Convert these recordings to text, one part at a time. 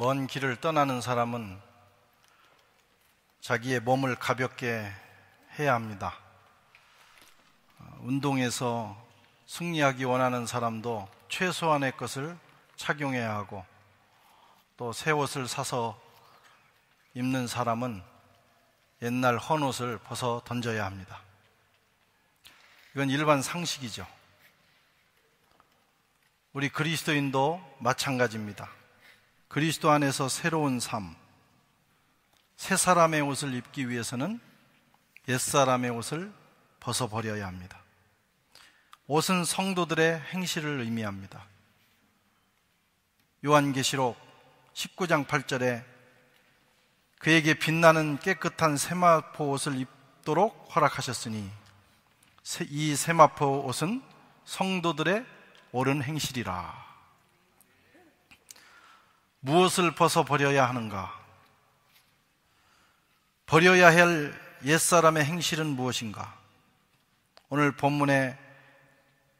먼 길을 떠나는 사람은 자기의 몸을 가볍게 해야 합니다. 운동에서 승리하기 원하는 사람도 최소한의 것을 착용해야 하고 또 새 옷을 사서 입는 사람은 옛날 헌 옷을 벗어 던져야 합니다. 이건 일반 상식이죠. 우리 그리스도인도 마찬가지입니다. 그리스도 안에서 새로운 삶, 새 사람의 옷을 입기 위해서는 옛 사람의 옷을 벗어버려야 합니다. 옷은 성도들의 행실을 의미합니다. 요한계시록 19장 8절에 그에게 빛나는 깨끗한 세마포 옷을 입도록 허락하셨으니 이 세마포 옷은 성도들의 옳은 행실이라. 무엇을 벗어버려야 하는가? 버려야 할 옛사람의 행실은 무엇인가? 오늘 본문에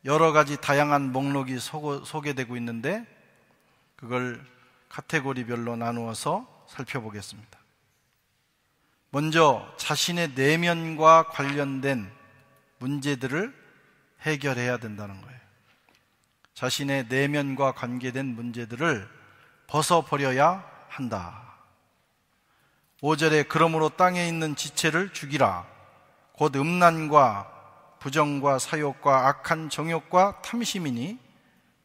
여러 가지 다양한 목록이 소개되고 있는데 그걸 카테고리별로 나누어서 살펴보겠습니다. 먼저 자신의 내면과 관련된 문제들을 해결해야 된다는 거예요. 자신의 내면과 관계된 문제들을 벗어버려야 한다. 5절에 그러므로 땅에 있는 지체를 죽이라. 곧 음란과 부정과 사욕과 악한 정욕과 탐심이니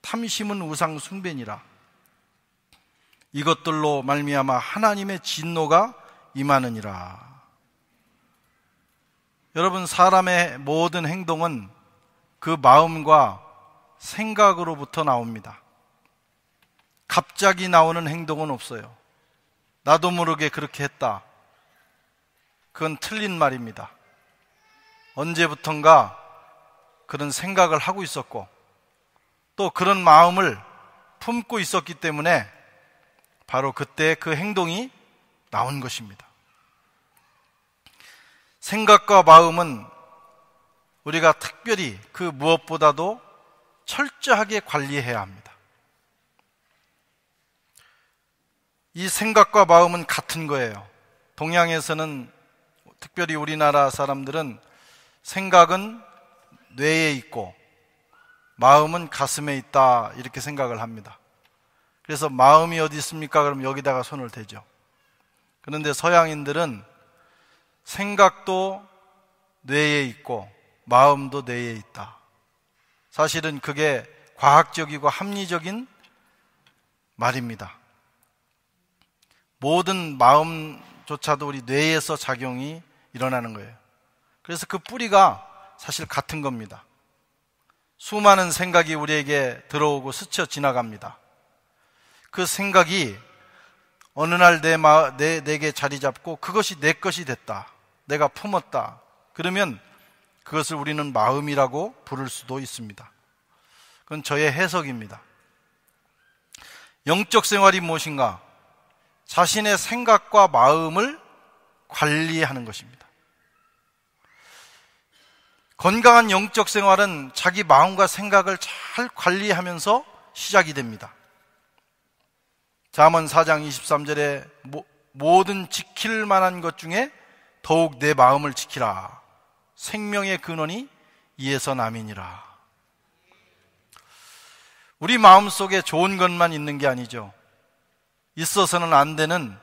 탐심은 우상 숭배니라. 이것들로 말미암아 하나님의 진노가 임하느니라. 여러분 사람의 모든 행동은 그 마음과 생각으로부터 나옵니다. 갑자기 나오는 행동은 없어요. 나도 모르게 그렇게 했다. 그건 틀린 말입니다. 언제부턴가 그런 생각을 하고 있었고 또 그런 마음을 품고 있었기 때문에 바로 그때 그 행동이 나온 것입니다. 생각과 마음은 우리가 특별히 그 무엇보다도 철저하게 관리해야 합니다. 이 생각과 마음은 같은 거예요. 동양에서는 특별히 우리나라 사람들은 생각은 뇌에 있고 마음은 가슴에 있다 이렇게 생각을 합니다. 그래서 마음이 어디 있습니까? 그럼 여기다가 손을 대죠. 그런데 서양인들은 생각도 뇌에 있고 마음도 뇌에 있다. 사실은 그게 과학적이고 합리적인 말입니다. 모든 마음조차도 우리 뇌에서 작용이 일어나는 거예요. 그래서 그 뿌리가 사실 같은 겁니다. 수많은 생각이 우리에게 들어오고 스쳐 지나갑니다. 그 생각이 어느 날 내 내, 내게 자리 잡고 그것이 내 것이 됐다. 내가 품었다. 그러면 그것을 우리는 마음이라고 부를 수도 있습니다. 그건 저의 해석입니다. 영적 생활이 무엇인가? 자신의 생각과 마음을 관리하는 것입니다. 건강한 영적 생활은 자기 마음과 생각을 잘 관리하면서 시작이 됩니다. 자언 4장 23절에 모든 지킬 만한 것 중에 더욱 내 마음을 지키라. 생명의 근원이 이에서 남이니라. 우리 마음 속에 좋은 것만 있는 게 아니죠. 있어서는 안 되는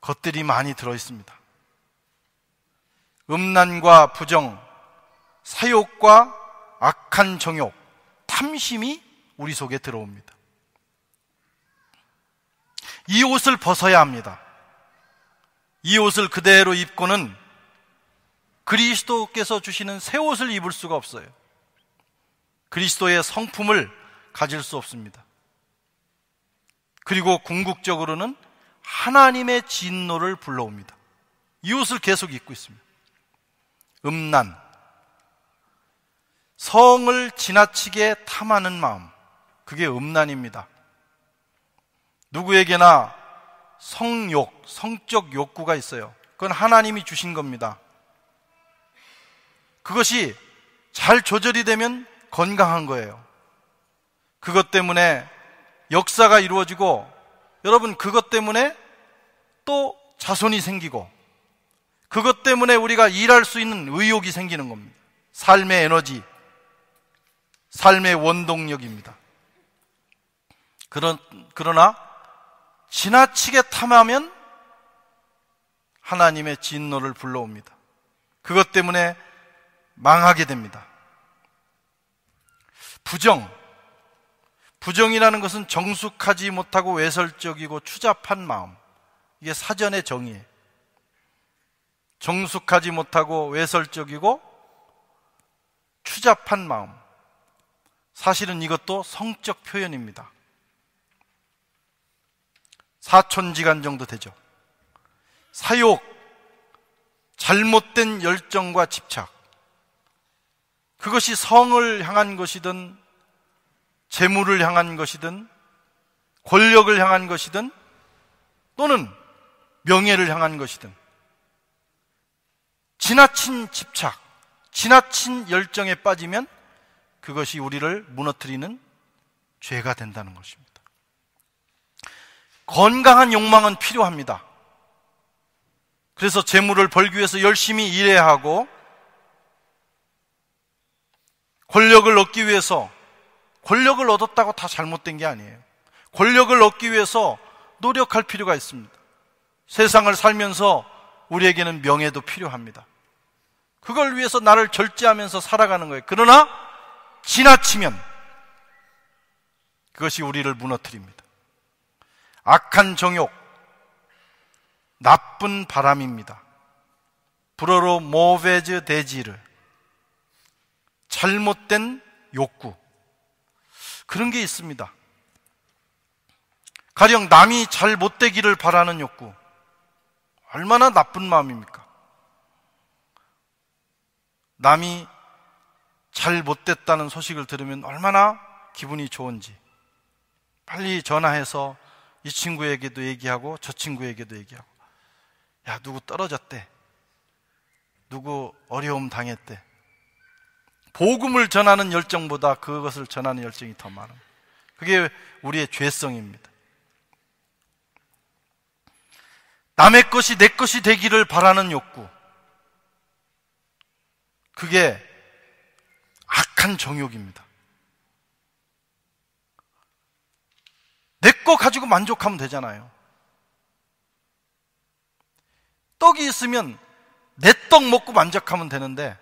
것들이 많이 들어 있습니다. 음란과 부정, 사욕과 악한 정욕, 탐심이 우리 속에 들어옵니다. 이 옷을 벗어야 합니다. 이 옷을 그대로 입고는 그리스도께서 주시는 새 옷을 입을 수가 없어요. 그리스도의 성품을 가질 수 없습니다. 그리고 궁극적으로는 하나님의 진노를 불러옵니다. 이웃을 계속 잊고 있습니다. 음란, 성을 지나치게 탐하는 마음, 그게 음란입니다. 누구에게나 성욕, 성적 욕구가 있어요. 그건 하나님이 주신 겁니다. 그것이 잘 조절이 되면 건강한 거예요. 그것 때문에 역사가 이루어지고 여러분 그것 때문에 또 자손이 생기고 그것 때문에 우리가 일할 수 있는 의욕이 생기는 겁니다. 삶의 에너지, 삶의 원동력입니다. 그런, 그러나 지나치게 탐하면 하나님의 진노를 불러옵니다. 그것 때문에 망하게 됩니다. 부정, 부정이라는 것은 정숙하지 못하고 외설적이고 추잡한 마음. 이게 사전의 정의예요. 정숙하지 못하고 외설적이고 추잡한 마음. 사실은 이것도 성적 표현입니다. 사촌지간 정도 되죠. 사욕, 잘못된 열정과 집착. 그것이 성을 향한 것이든 재물을 향한 것이든 권력을 향한 것이든 또는 명예를 향한 것이든 지나친 집착, 지나친 열정에 빠지면 그것이 우리를 무너뜨리는 죄가 된다는 것입니다. 건강한 욕망은 필요합니다. 그래서 재물을 벌기 위해서 열심히 일해야 하고 권력을 얻기 위해서 권력을 얻었다고 다 잘못된 게 아니에요. 권력을 얻기 위해서 노력할 필요가 있습니다. 세상을 살면서 우리에게는 명예도 필요합니다. 그걸 위해서 나를 절제하면서 살아가는 거예요. 그러나 지나치면 그것이 우리를 무너뜨립니다. 악한 정욕, 나쁜 바람입니다. 불어로 모베즈 대지를 잘못된 욕구, 그런 게 있습니다. 가령 남이 잘 못되기를 바라는 욕구. 얼마나 나쁜 마음입니까? 남이 잘 못됐다는 소식을 들으면 얼마나 기분이 좋은지. 빨리 전화해서 이 친구에게도 얘기하고 저 친구에게도 얘기하고. 야, 누구 떨어졌대. 누구 어려움 당했대. 복음을 전하는 열정보다 그것을 전하는 열정이 더 많은 요 그게 우리의 죄성입니다. 남의 것이 내 것이 되기를 바라는 욕구. 그게 악한 정욕입니다. 내 거 가지고 만족하면 되잖아요. 떡이 있으면 내 떡 먹고 만족하면 되는데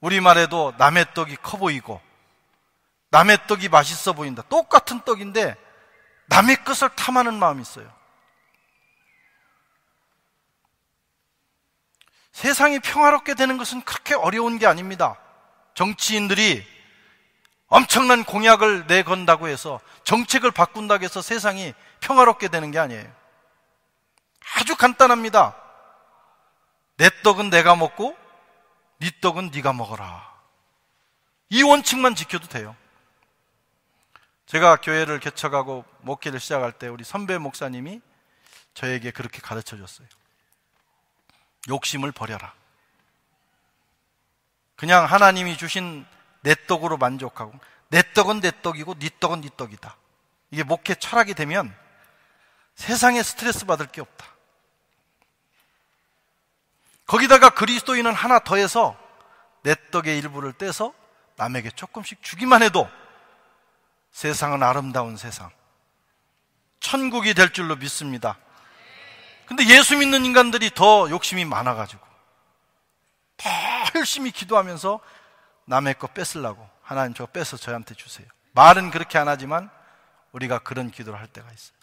우리말에도 남의 떡이 커 보이고 남의 떡이 맛있어 보인다. 똑같은 떡인데 남의 것을 탐하는 마음이 있어요. 세상이 평화롭게 되는 것은 그렇게 어려운 게 아닙니다. 정치인들이 엄청난 공약을 내건다고 해서 정책을 바꾼다고 해서 세상이 평화롭게 되는 게 아니에요. 아주 간단합니다. 내 떡은 내가 먹고 네 떡은 네가 먹어라. 이 원칙만 지켜도 돼요. 제가 교회를 개척하고 목회를 시작할 때 우리 선배 목사님이 저에게 그렇게 가르쳐 줬어요. 욕심을 버려라. 그냥 하나님이 주신 내 떡으로 만족하고 내 떡은 내 떡이고 네 떡은 네 떡이다. 이게 목회 철학이 되면 세상에 스트레스 받을 게 없다. 거기다가 그리스도인은 하나 더해서 내 떡의 일부를 떼서 남에게 조금씩 주기만 해도 세상은 아름다운 세상. 천국이 될 줄로 믿습니다. 근데 예수 믿는 인간들이 더 욕심이 많아가지고 더 열심히 기도하면서 남의 거 뺏으려고 하나님 저 뺏어 저한테 주세요. 말은 그렇게 안 하지만 우리가 그런 기도를 할 때가 있어요.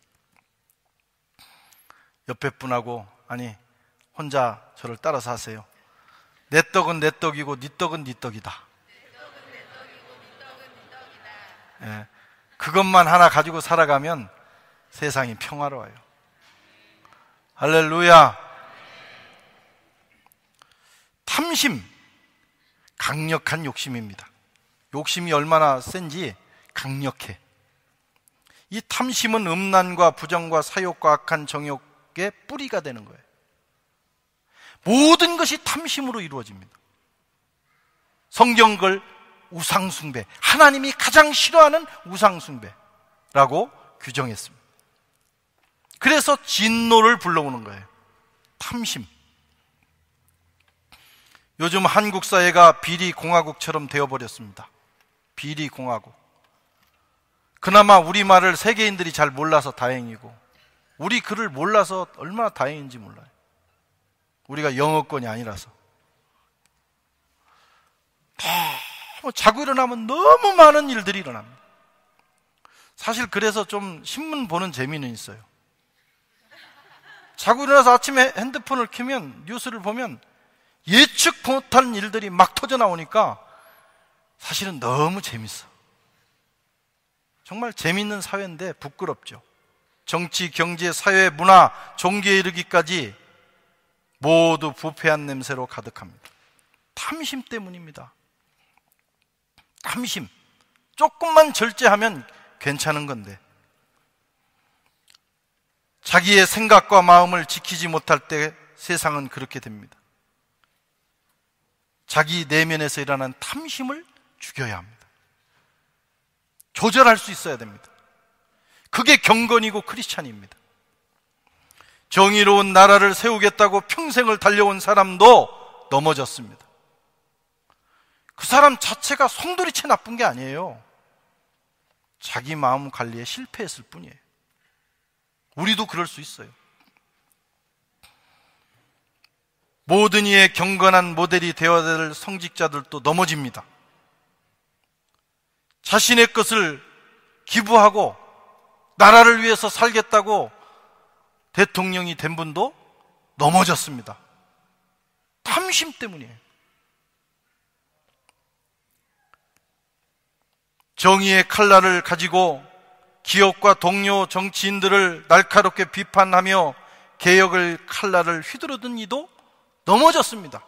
옆에 분하고 아니 혼자 저를 따라서 하세요. 내 떡은 내 떡이고 네 떡은 네 떡이다. 예, 그것만 하나 가지고 살아가면 세상이 평화로워요. 할렐루야. 탐심, 강력한 욕심입니다. 욕심이 얼마나 센지 강력해. 이 탐심은 음란과 부정과 사욕과 악한 정욕의 뿌리가 되는 거예요. 모든 것이 탐심으로 이루어집니다. 성경글 우상숭배. 하나님이 가장 싫어하는 우상숭배라고 규정했습니다. 그래서 진노를 불러오는 거예요. 탐심. 요즘 한국 사회가 비리공화국처럼 되어버렸습니다. 비리공화국. 그나마 우리말을 세계인들이 잘 몰라서 다행이고, 우리 글을 몰라서 얼마나 다행인지 몰라요. 우리가 영어권이 아니라서. 너무 자고 일어나면 너무 많은 일들이 일어납니다. 사실 그래서 좀 신문 보는 재미는 있어요. 자고 일어나서 아침에 핸드폰을 켜면 뉴스를 보면 예측 못한 일들이 막 터져 나오니까 사실은 너무 재밌어. 정말 재밌는 사회인데 부끄럽죠. 정치, 경제, 사회, 문화, 종교에 이르기까지 모두 부패한 냄새로 가득합니다. 탐심 때문입니다. 탐심. 조금만 절제하면 괜찮은 건데. 자기의 생각과 마음을 지키지 못할 때 세상은 그렇게 됩니다. 자기 내면에서 일어난 탐심을 죽여야 합니다. 조절할 수 있어야 됩니다. 그게 경건이고 크리스찬입니다. 정의로운 나라를 세우겠다고 평생을 달려온 사람도 넘어졌습니다. 그 사람 자체가 성돌이채 나쁜 게 아니에요. 자기 마음 관리에 실패했을 뿐이에요. 우리도 그럴 수 있어요. 모든 이의 경건한 모델이 되어야 될 성직자들도 넘어집니다. 자신의 것을 기부하고 나라를 위해서 살겠다고 대통령이 된 분도 넘어졌습니다. 탐심 때문이에요. 정의의 칼날을 가지고 기업과 동료 정치인들을 날카롭게 비판하며 개혁을 칼날을 휘두르던 이도 넘어졌습니다.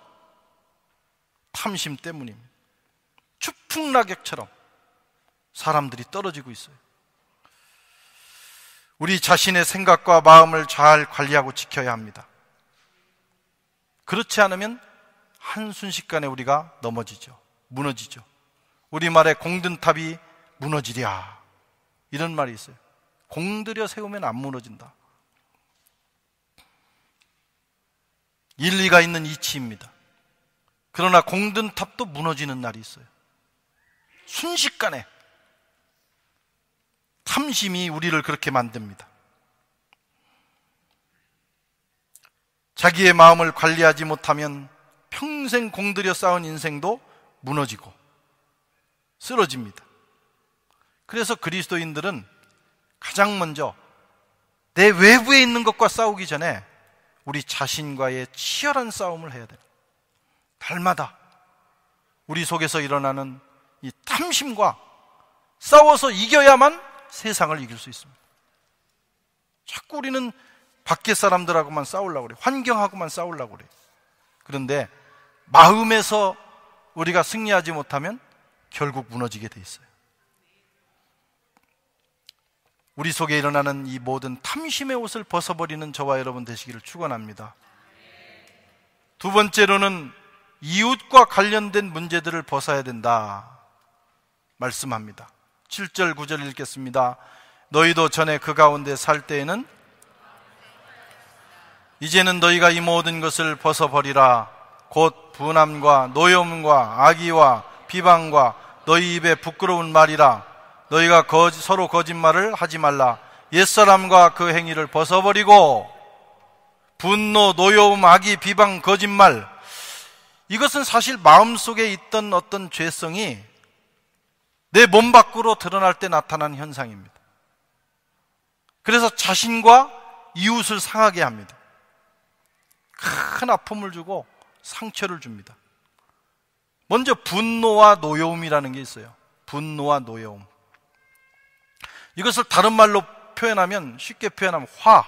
탐심 때문입니다. 추풍낙엽처럼 사람들이 떨어지고 있어요. 우리 자신의 생각과 마음을 잘 관리하고 지켜야 합니다. 그렇지 않으면 한순식간에 우리가 넘어지죠. 무너지죠. 우리말에 공든탑이 무너지랴. 이런 말이 있어요. 공들여 세우면 안 무너진다. 일리가 있는 이치입니다. 그러나 공든 탑도 무너지는 날이 있어요. 순식간에 탐심이 우리를 그렇게 만듭니다. 자기의 마음을 관리하지 못하면 평생 공들여 쌓은 인생도 무너지고 쓰러집니다. 그래서 그리스도인들은 가장 먼저 내 외부에 있는 것과 싸우기 전에 우리 자신과의 치열한 싸움을 해야 돼요. 달마다 우리 속에서 일어나는 이 탐심과 싸워서 이겨야만 세상을 이길 수 있습니다. 자꾸 우리는 밖에 사람들하고만 싸우려고 그래. 환경하고만 싸우려고 그래. 그런데 마음에서 우리가 승리하지 못하면 결국 무너지게 돼 있어요. 우리 속에 일어나는 이 모든 탐심의 옷을 벗어버리는 저와 여러분 되시기를 축원합니다. 두 번째로는 이웃과 관련된 문제들을 벗어야 된다 말씀합니다. 7절 9절 읽겠습니다. 너희도 전에 그 가운데 살 때에는 이제는 너희가 이 모든 것을 벗어버리라 곧 분함과 노염과 악의와 비방과 너희 입에 부끄러운 말이라 너희가 거짓, 서로 거짓말을 하지 말라 옛사람과 그 행위를 벗어버리고 분노, 노여움, 악의, 비방, 거짓말 이것은 사실 마음속에 있던 어떤 죄성이 내몸 밖으로 드러날 때나타난 현상입니다. 그래서 자신과 이웃을 상하게 합니다. 큰 아픔을 주고 상처를 줍니다. 먼저 분노와 노여움이라는 게 있어요. 분노와 노여움. 이것을 다른 말로 표현하면 쉽게 표현하면 화.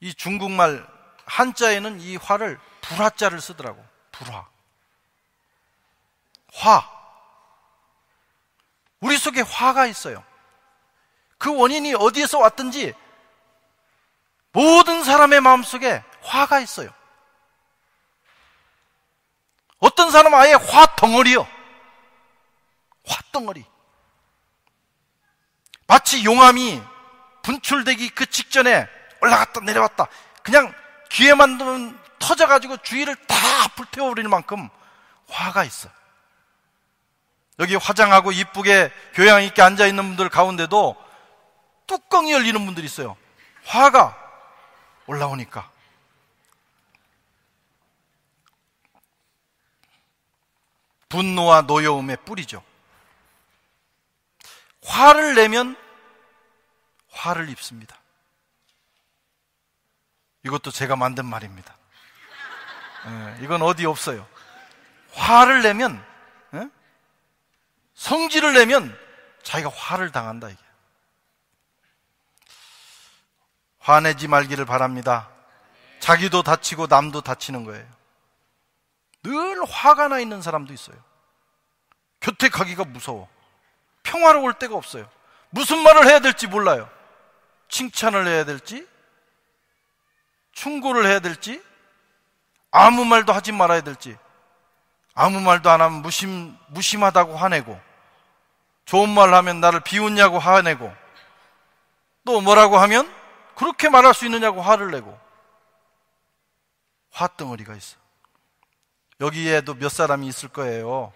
이 중국말 한자에는 이 화를 불화자를 쓰더라고. 불화, 화. 우리 속에 화가 있어요. 그 원인이 어디에서 왔든지 모든 사람의 마음속에 화가 있어요. 어떤 사람은 아예 화덩어리요. 화덩어리. 마치 용암이 분출되기 그 직전에 올라갔다 내려왔다. 그냥 귀에만 터져가지고 주위를 다 불태워버리는 만큼 화가 있어. 여기 화장하고 이쁘게 교양 있게 앉아있는 분들 가운데도 뚜껑이 열리는 분들이 있어요. 화가 올라오니까. 분노와 노여움의 뿌리죠. 화를 내면 화를 입습니다. 이것도 제가 만든 말입니다. 예, 이건 어디 없어요. 화를 내면 예? 성질을 내면 자기가 화를 당한다 이게. 화내지 말기를 바랍니다. 자기도 다치고 남도 다치는 거예요. 늘 화가 나 있는 사람도 있어요. 곁에 가기가 무서워. 평화로울 때가 없어요. 무슨 말을 해야 될지 몰라요. 칭찬을 해야 될지, 충고를 해야 될지, 아무 말도 하지 말아야 될지, 아무 말도 안 하면 무심, 무심하다고 화내고, 좋은 말 하면 나를 비웃냐고 화내고, 또 뭐라고 하면 그렇게 말할 수 있느냐고 화를 내고, 화덩어리가 있어. 여기에도 몇 사람이 있을 거예요.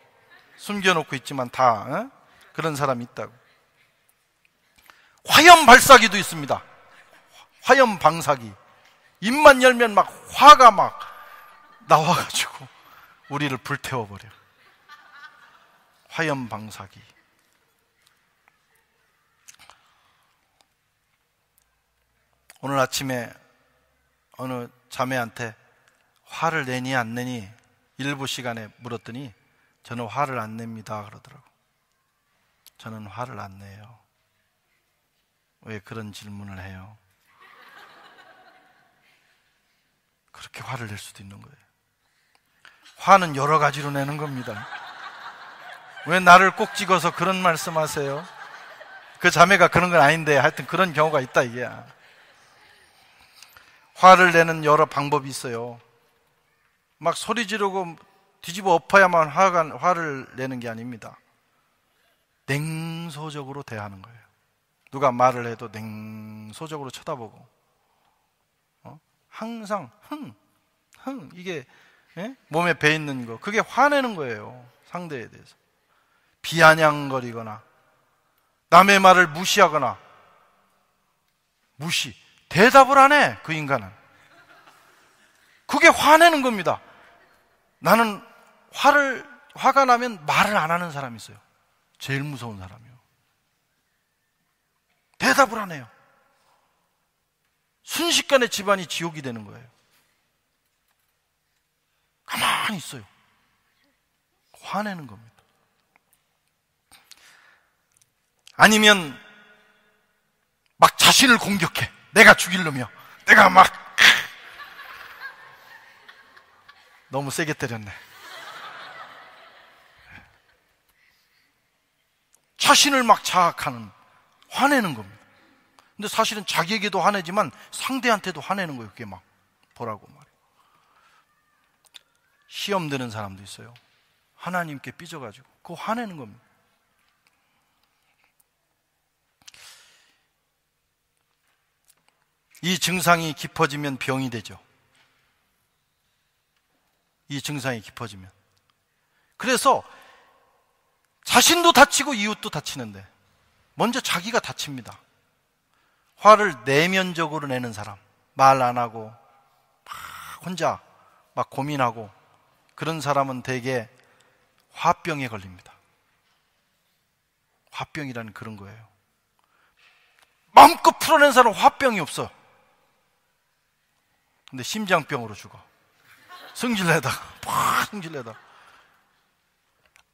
숨겨놓고 있지만 다 어? 그런 사람이 있다고. 화염 발사기도 있습니다. 화염 방사기. 입만 열면 막 화가 막 나와가지고 우리를 불태워버려. 화염 방사기. 오늘 아침에 어느 자매한테 화를 내니 안 내니 일부 시간에 물었더니 저는 화를 안 냅니다 그러더라고. 저는 화를 안 내요. 왜 그런 질문을 해요? 그렇게 화를 낼 수도 있는 거예요. 화는 여러 가지로 내는 겁니다. 왜 나를 꼭 찍어서 그런 말씀 하세요? 그 자매가 그런 건 아닌데 하여튼 그런 경우가 있다 이게야. 화를 내는 여러 방법이 있어요. 막 소리 지르고 뒤집어 엎어야만 화가, 화를 내는 게 아닙니다. 냉소적으로 대하는 거예요. 누가 말을 해도 냉소적으로 쳐다보고. 어? 항상 흥, 흥, 이게 예? 몸에 배 있는 거 그게 화내는 거예요 상대에 대해서 비아냥거리거나 남의 말을 무시하거나 무시 대답을 안 해 그 인간은 그게 화내는 겁니다 나는 화를 화가 나면 말을 안 하는 사람이 있어요 제일 무서운 사람이요 대답을 안 해요 순식간에 집안이 지옥이 되는 거예요 가만히 있어요. 화내는 겁니다. 아니면 막 자신을 공격해. 내가 죽일려며. 내가 막 너무 세게 때렸네. 자신을 막자악하는 화내는 겁니다. 근데 사실은 자기에게도 화내지만 상대한테도 화내는 거예요. 그게 막 보라고 말이 시험 드는 사람도 있어요. 하나님께 삐져가지고. 그거 화내는 겁니다. 이 증상이 깊어지면 병이 되죠. 이 증상이 깊어지면. 그래서 자신도 다치고 이웃도 다치는데 먼저 자기가 다칩니다. 화를 내면적으로 내는 사람. 말 안 하고 막 혼자 막 고민하고 그런 사람은 대개 화병에 걸립니다. 화병이라는 그런 거예요. 마음껏 풀어낸 사람은 화병이 없어. 근데 심장병으로 죽어. 성질내다가, 팍 성질내다가.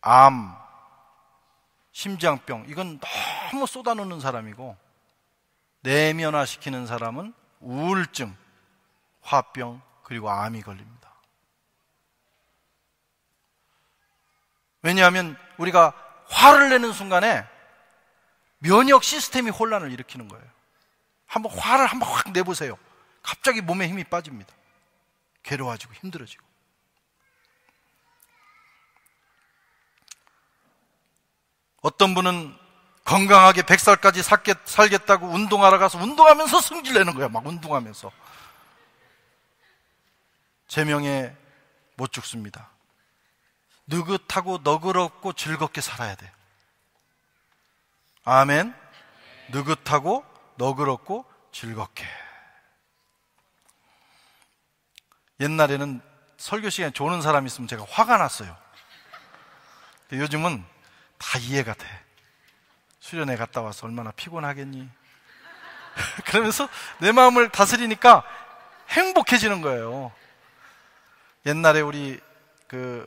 암, 심장병, 이건 너무 쏟아놓는 사람이고, 내면화시키는 사람은 우울증, 화병, 그리고 암이 걸립니다. 왜냐하면 우리가 화를 내는 순간에 면역 시스템이 혼란을 일으키는 거예요. 한번 화를 한번 확 내보세요. 갑자기 몸에 힘이 빠집니다. 괴로워지고 힘들어지고. 어떤 분은 건강하게 100살까지 살겠, 다고 운동하러 가서 운동하면서 승질내는 거야. 막 운동하면서. 제명에 못 죽습니다. 느긋하고 너그럽고 즐겁게 살아야 돼 아멘. 느긋하고 너그럽고 즐겁게. 옛날에는 설교 시간에 조는 사람 있으면 제가 화가 났어요. 요즘은 다 이해가 돼. 수련회 갔다 와서 얼마나 피곤하겠니? 그러면서 내 마음을 다스리니까 행복해지는 거예요. 옛날에 우리 그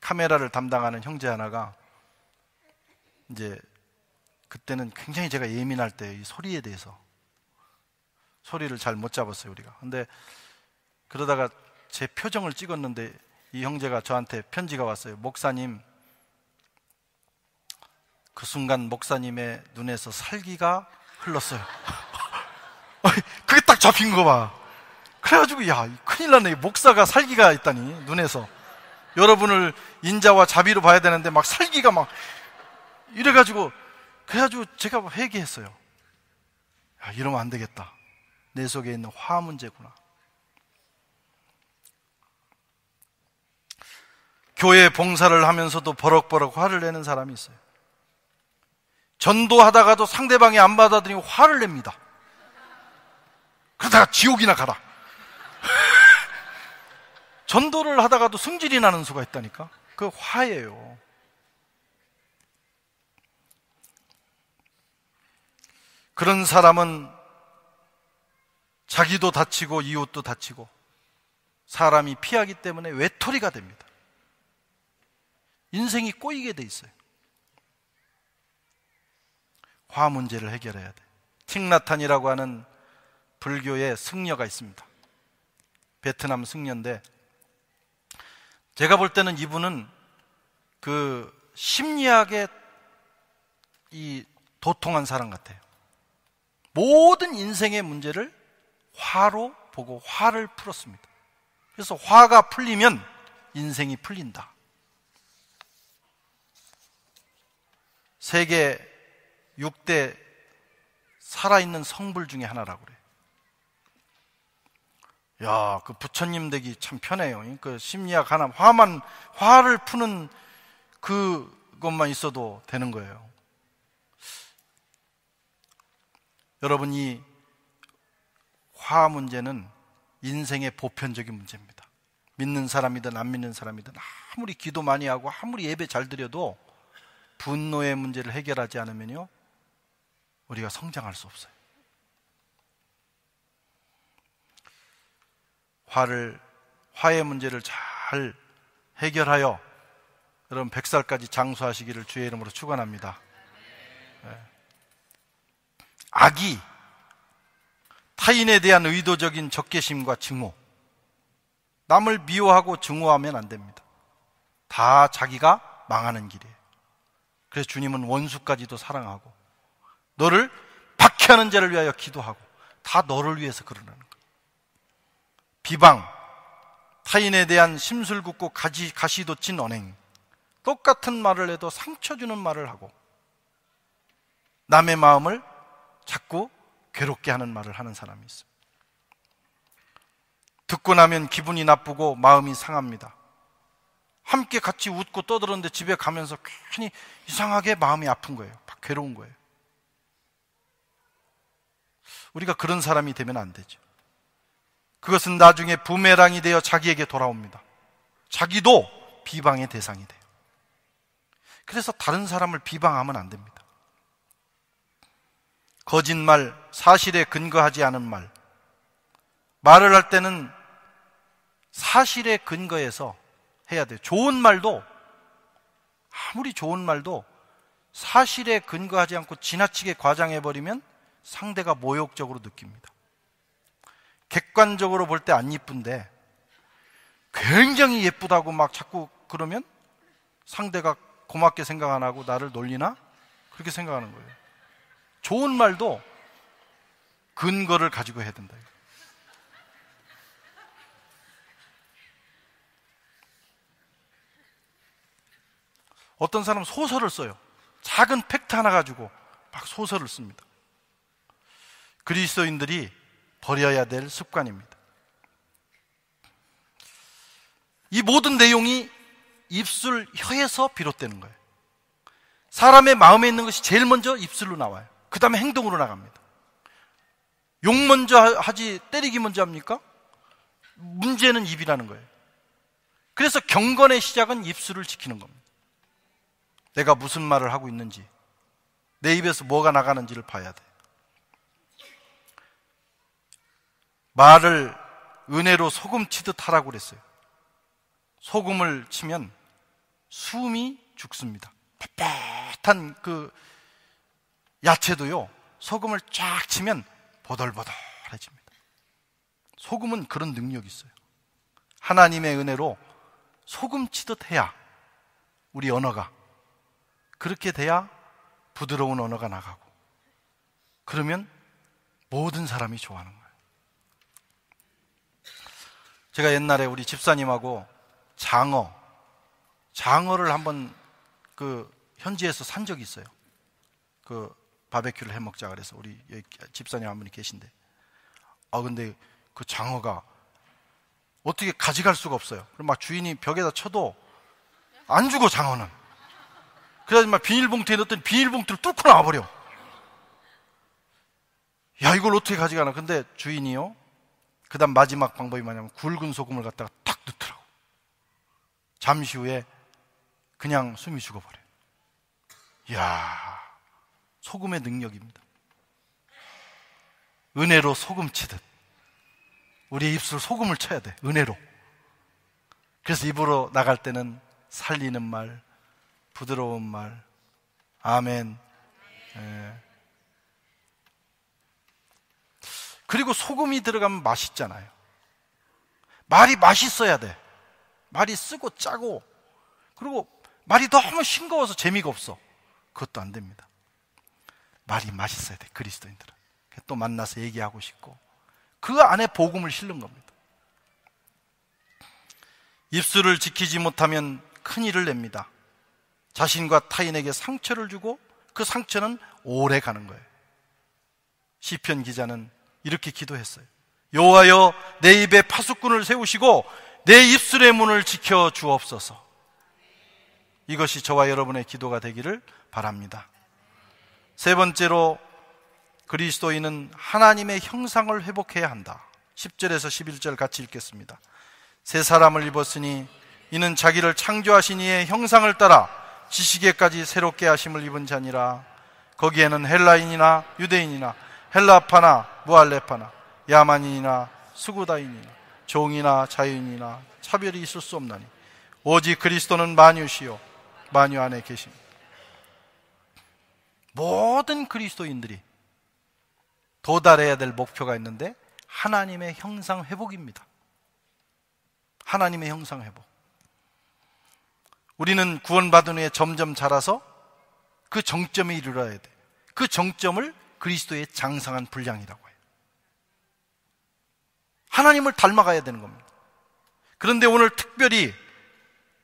카메라를 담당하는 형제 하나가 이제 그때는 굉장히 제가 예민할 때 소리에 대해서 소리를 잘 못 잡았어요 우리가 근데 그러다가 제 표정을 찍었는데 이 형제가 저한테 편지가 왔어요 목사님 그 순간 목사님의 눈에서 살기가 흘렀어요 그게 딱 잡힌 거봐 그래가지고 야 큰일 났네 목사가 살기가 있다니 눈에서 여러분을 인자와 자비로 봐야 되는데 막 살기가 막 이래가지고 그래가지고 제가 회개했어요. 야, 이러면 안 되겠다. 내 속에 있는 화 문제구나. 교회 봉사를 하면서도 버럭버럭 화를 내는 사람이 있어요. 전도하다가도 상대방이 안 받아들이면 화를 냅니다. 그러다가 지옥이나 가라. 전도를 하다가도 승질이 나는 수가 있다니까. 그 화예요. 그런 사람은 자기도 다치고 이웃도 다치고 사람이 피하기 때문에 외톨이가 됩니다. 인생이 꼬이게 돼 있어요. 화 문제를 해결해야 돼. 틱나탄이라고 하는 불교의 승려가 있습니다. 베트남 승려인데 제가 볼 때는 이분은 그 심리학에 이 도통한 사람 같아요. 모든 인생의 문제를 화로 보고 화를 풀었습니다. 그래서 화가 풀리면 인생이 풀린다. 세계 6대 살아있는 성불 중의 하나라고 그래요. 야, 그 부처님 되기 참 편해요. 그 심리학 하나, 화만, 화를 푸는 그것만 있어도 되는 거예요. 여러분, 이 화 문제는 인생의 보편적인 문제입니다. 믿는 사람이든 안 믿는 사람이든 아무리 기도 많이 하고 아무리 예배 잘 드려도 분노의 문제를 해결하지 않으면요, 우리가 성장할 수 없어요. 화를 화해 문제를 잘 해결하여 여러분 백살까지 장수하시기를 주의 이름으로 축원합니다. 네. 악이 타인에 대한 의도적인 적개심과 증오, 남을 미워하고 증오하면 안 됩니다. 다 자기가 망하는 길이에요. 그래서 주님은 원수까지도 사랑하고, 너를 박해하는 자를 위하여 기도하고, 다 너를 위해서 그러는 거예요. 비방, 타인에 대한 심술굽고 가지, 가시돋친 언행, 똑같은 말을 해도 상처주는 말을 하고, 남의 마음을 자꾸 괴롭게 하는 말을 하는 사람이 있습니다. 듣고 나면 기분이 나쁘고 마음이 상합니다. 함께 같이 웃고 떠들었는데 집에 가면서 괜히 이상하게 마음이 아픈 거예요. 막 괴로운 거예요. 우리가 그런 사람이 되면 안 되죠. 그것은 나중에 부메랑이 되어 자기에게 돌아옵니다. 자기도 비방의 대상이 돼요. 그래서 다른 사람을 비방하면 안 됩니다. 거짓말, 사실에 근거하지 않은 말. 말을 할 때는 사실에 근거해서 해야 돼요. 좋은 말도, 아무리 좋은 말도 사실에 근거하지 않고 지나치게 과장해버리면 상대가 모욕적으로 느낍니다. 객관적으로 볼 때 안 이쁜데 굉장히 예쁘다고 막 자꾸 그러면 상대가 고맙게 생각 안 하고 나를 놀리나? 그렇게 생각하는 거예요. 좋은 말도 근거를 가지고 해야 된다. 어떤 사람 소설을 써요. 작은 팩트 하나 가지고 막 소설을 씁니다. 그리스도인들이 버려야 될 습관입니다. 이 모든 내용이 입술 혀에서 비롯되는 거예요. 사람의 마음에 있는 것이 제일 먼저 입술로 나와요. 그 다음에 행동으로 나갑니다. 욕 먼저 하지 때리기 먼저 합니까? 문제는 입이라는 거예요. 그래서 경건의 시작은 입술을 지키는 겁니다. 내가 무슨 말을 하고 있는지, 내 입에서 뭐가 나가는지를 봐야 돼. 말을 은혜로 소금 치듯 하라고 그랬어요. 소금을 치면 숨이 죽습니다. 빳빳한 그 야채도요, 소금을 쫙 치면 보들보들해집니다. 소금은 그런 능력이 있어요. 하나님의 은혜로 소금 치듯 해야 우리 언어가 그렇게 돼야 부드러운 언어가 나가고 그러면 모든 사람이 좋아하는 거예요. 제가 옛날에 우리 집사님하고 장어, 장어를 한번 그 현지에서 산 적이 있어요. 그 바베큐를 해 먹자 그래서 우리 집사님 한 분이 계신데. 아, 근데 그 장어가 어떻게 가져갈 수가 없어요. 그럼 막 주인이 벽에다 쳐도 안 죽어, 장어는. 그래서 막 비닐봉투에 넣었더니 비닐봉투를 뚫고 나와버려. 야, 이걸 어떻게 가져가나. 근데 주인이요. 그다음 마지막 방법이 뭐냐면 굵은 소금을 갖다가 탁 넣더라고. 잠시 후에 그냥 숨이 죽어버려. 이야, 소금의 능력입니다. 은혜로 소금 치듯. 우리 입술 소금을 쳐야 돼. 은혜로. 그래서 입으로 나갈 때는 살리는 말, 부드러운 말, 아멘. 예. 그리고 소금이 들어가면 맛있잖아요. 말이 맛있어야 돼. 말이 쓰고 짜고 그리고 말이 너무 싱거워서 재미가 없어. 그것도 안 됩니다. 말이 맛있어야 돼. 그리스도인들은. 또 만나서 얘기하고 싶고 그 안에 복음을 실는 겁니다. 입술을 지키지 못하면 큰 일을 냅니다. 자신과 타인에게 상처를 주고 그 상처는 오래 가는 거예요. 시편 기자는 이렇게 기도했어요. 여호와여 내 입에 파수꾼을 세우시고 내 입술의 문을 지켜 주옵소서. 이것이 저와 여러분의 기도가 되기를 바랍니다. 세 번째로 그리스도인은 하나님의 형상을 회복해야 한다. 10절에서 11절 같이 읽겠습니다. 새 사람을 입었으니 이는 자기를 창조하신 이의 형상을 따라 지식에까지 새롭게 하심을 입은 자니라. 거기에는 헬라인이나 유대인이나 헬라파나 무알레파나 야만인이나 수구다인이나 종이나 자유인이나 차별이 있을 수 없나니 오직 그리스도는 마유시요마유 안에 계십니다. 모든 그리스도인들이 도달해야 될 목표가 있는데 하나님의 형상 회복입니다. 하나님의 형상 회복. 우리는 구원받은 후에 점점 자라서 그 정점에 이르러야 돼. 그 정점을 그리스도의 장성한 분량이라고 해요. 하나님을 닮아가야 되는 겁니다. 그런데 오늘 특별히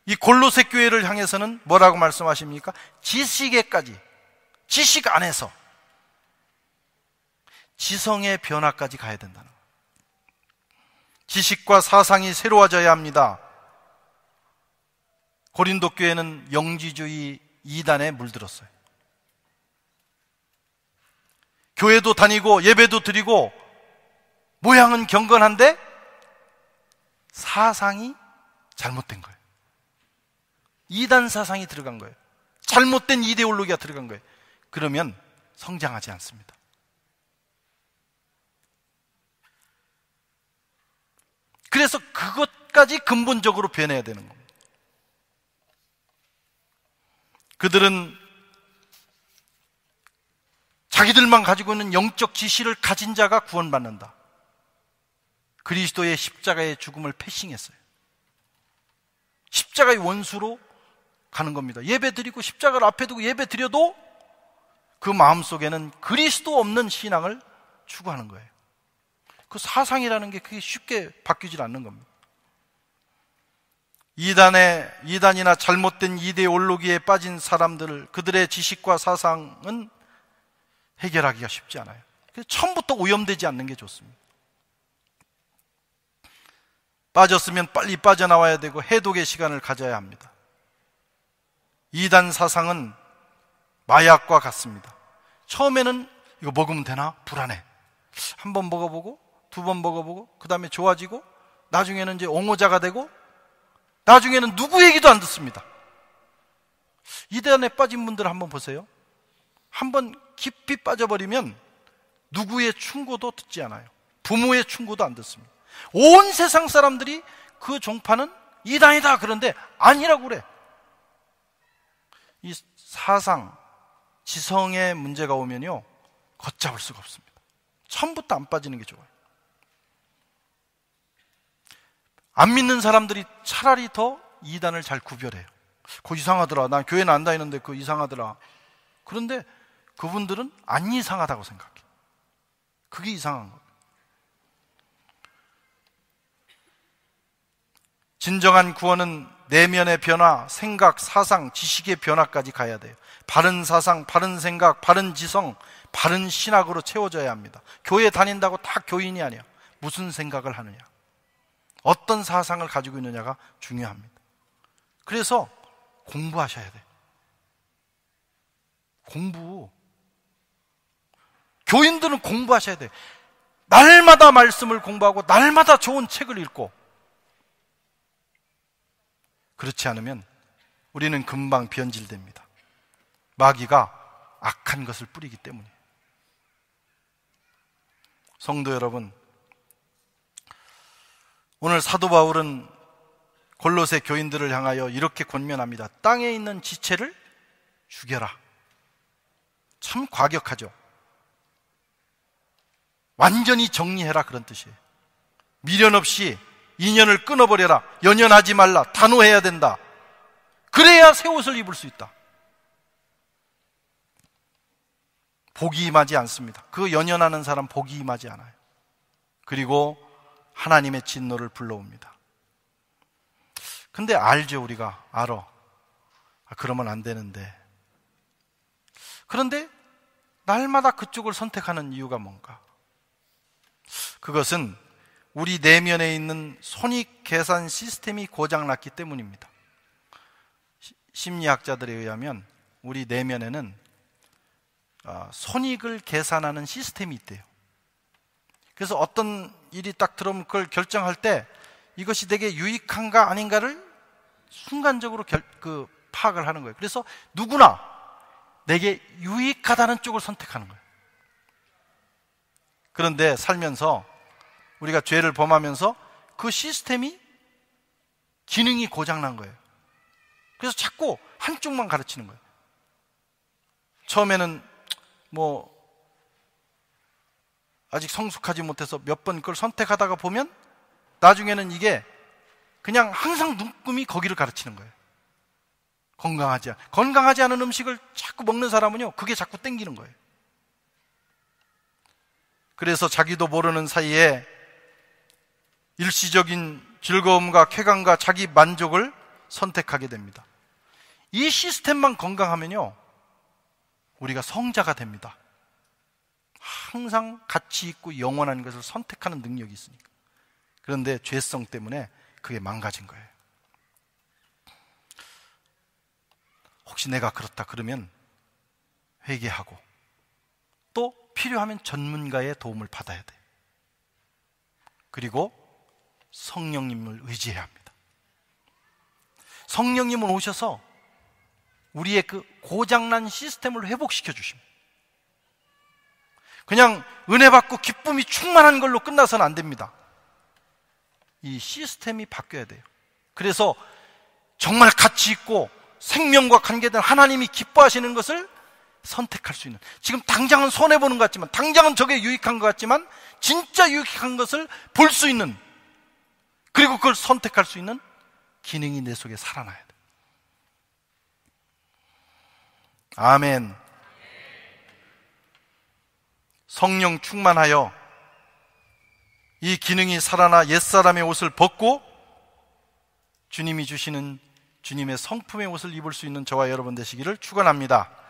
이 골로새 교회를 향해서는 뭐라고 말씀하십니까? 지식에까지 지식 안에서 지성의 변화까지 가야 된다는 지식과 사상이 새로워져야 합니다. 고린도 교회는 영지주의 이단에 물들었어요. 교회도 다니고 예배도 드리고 모양은 경건한데 사상이 잘못된 거예요. 이단 사상이 들어간 거예요. 잘못된 이데올로기가 들어간 거예요. 그러면 성장하지 않습니다. 그래서 그것까지 근본적으로 변해야 되는 겁니다. 그들은 자기들만 가지고 있는 영적 지시를 가진 자가 구원받는다. 그리스도의 십자가의 죽음을 패싱했어요. 십자가의 원수로 가는 겁니다. 예배 드리고 십자가를 앞에 두고 예배 드려도 그 마음 속에는 그리스도 없는 신앙을 추구하는 거예요. 그 사상이라는 게 그게 쉽게 바뀌질 않는 겁니다. 이단의 이단이나 잘못된 이데올로기에 빠진 사람들 을 그들의 지식과 사상은 해결하기가 쉽지 않아요. 처음부터 오염되지 않는 게 좋습니다. 빠졌으면 빨리 빠져나와야 되고 해독의 시간을 가져야 합니다. 이단 사상은 마약과 같습니다. 처음에는 이거 먹으면 되나? 불안해. 한 번 먹어보고, 두 번 먹어보고, 그 다음에 좋아지고, 나중에는 이제 옹호자가 되고, 나중에는 누구 얘기도 안 듣습니다. 이단에 빠진 분들 한번 보세요. 한번 깊이 빠져버리면 누구의 충고도 듣지 않아요. 부모의 충고도 안 듣습니다. 온 세상 사람들이 그 종파는 이단이다 그런데 아니라고 그래. 이 사상, 지성의 문제가 오면요. 걷잡을 수가 없습니다. 처음부터 안 빠지는 게 좋아요. 안 믿는 사람들이 차라리 더 이단을 잘 구별해요. 그 이상하더라. 난 교회는 안 다니는데 그 이상하더라. 그런데 그분들은 안 이상하다고 생각해. 그게 이상한 거예요. 진정한 구원은 내면의 변화, 생각, 사상, 지식의 변화까지 가야 돼요. 바른 사상, 바른 생각, 바른 지성, 바른 신학으로 채워져야 합니다. 교회 다닌다고 다 교인이 아니야. 무슨 생각을 하느냐. 어떤 사상을 가지고 있느냐가 중요합니다. 그래서 공부하셔야 돼요. 공부. 교인들은 공부하셔야 돼 날마다 말씀을 공부하고 날마다 좋은 책을 읽고 그렇지 않으면 우리는 금방 변질됩니다. 마귀가 악한 것을 뿌리기 때문에. 성도 여러분, 오늘 사도 바울은 골로새 교인들을 향하여 이렇게 권면합니다. 땅에 있는 지체를 죽여라. 참 과격하죠. 완전히 정리해라 그런 뜻이에요. 미련 없이 인연을 끊어버려라. 연연하지 말라. 단호해야 된다. 그래야 새 옷을 입을 수 있다. 복이 임하지 않습니다. 그 연연하는 사람 복이 임하지 않아요. 그리고 하나님의 진노를 불러옵니다. 근데 알죠, 우리가. 알아. 아, 그러면 안 되는데. 그런데 날마다 그쪽을 선택하는 이유가 뭔가? 그것은 우리 내면에 있는 손익 계산 시스템이 고장났기 때문입니다. 심리학자들에 의하면 우리 내면에는 아, 손익을 계산하는 시스템이 있대요. 그래서 어떤 일이 딱 들어오면 그걸 결정할 때 이것이 되게 유익한가 아닌가를 순간적으로 결, 그 파악을 하는 거예요. 그래서 누구나 내게 유익하다는 쪽을 선택하는 거예요. 그런데 살면서 우리가 죄를 범하면서 그 시스템이 기능이 고장난 거예요. 그래서 자꾸 한쪽만 가르치는 거예요. 처음에는 뭐 아직 성숙하지 못해서 몇 번 그걸 선택하다가 보면 나중에는 이게 그냥 항상 눈금이 거기를 가르치는 거예요. 건강하지 않, 건강하지 않은 음식을 자꾸 먹는 사람은요, 그게 자꾸 땡기는 거예요. 그래서 자기도 모르는 사이에 일시적인 즐거움과 쾌감과 자기 만족을 선택하게 됩니다. 이 시스템만 건강하면요, 우리가 성자가 됩니다. 항상 가치 있고 영원한 것을 선택하는 능력이 있으니까. 그런데 죄성 때문에 그게 망가진 거예요. 혹시 내가 그렇다 그러면 회개하고 또 필요하면 전문가의 도움을 받아야 돼요. 그리고 성령님을 의지해야 합니다. 성령님은 오셔서 우리의 그 고장난 시스템을 회복시켜 주십니다. 그냥 은혜 받고 기쁨이 충만한 걸로 끝나서는 안 됩니다. 이 시스템이 바뀌어야 돼요. 그래서 정말 가치 있고 생명과 관계된 하나님이 기뻐하시는 것을 선택할 수 있는 지금 당장은 손해보는 것 같지만 당장은 저게 유익한 것 같지만 진짜 유익한 것을 볼 수 있는 그리고 그걸 선택할 수 있는 기능이 내 속에 살아나야 돼 아멘 성령 충만하여 이 기능이 살아나 옛사람의 옷을 벗고 주님이 주시는 주님의 성품의 옷을 입을 수 있는 저와 여러분 되시기를 축원합니다.